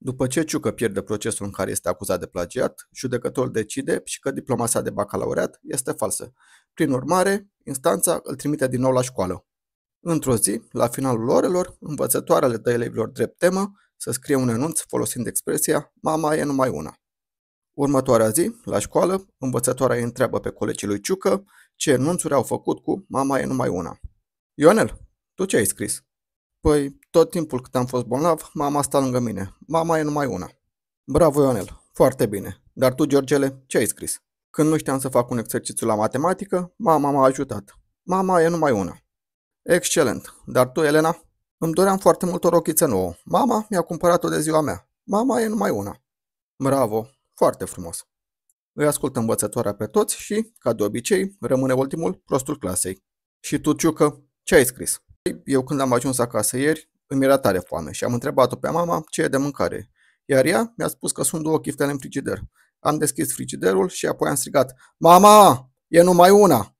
După ce Ciucă pierde procesul în care este acuzat de plagiat, judecătorul decide și că diploma sa de bacalaureat este falsă. Prin urmare, instanța îl trimite din nou la școală. Într-o zi, la finalul orelor, învățătoarele dă elevilor drept temă să scrie un anunț folosind expresia Mama e numai una. Următoarea zi, la școală, învățătoarea îi întreabă pe colegii lui Ciucă ce enunțuri au făcut cu Mama e numai una. Ionel, tu ce ai scris? Păi, tot timpul cât am fost bolnav, mama sta lângă mine. Mama e numai una. Bravo, Ionel. Foarte bine. Dar tu, Georgele, ce ai scris? Când nu știam să fac un exercițiu la matematică, mama m-a ajutat. Mama e numai una. Excelent. Dar tu, Elena? Îmi doream foarte mult o rochiță nouă. Mama mi-a cumpărat-o de ziua mea. Mama e numai una. Bravo. Foarte frumos. Îi ascult învățătoarea pe toți și, ca de obicei, rămâne ultimul prostul clasei. Și tu, Ciucă, ce ai scris? Eu când am ajuns acasă ieri, îmi era tare foame și am întrebat-o pe mama ce e de mâncare. Iar ea mi-a spus că sunt două chiftele în frigider. Am deschis frigiderul și apoi am strigat, Mama, e numai una!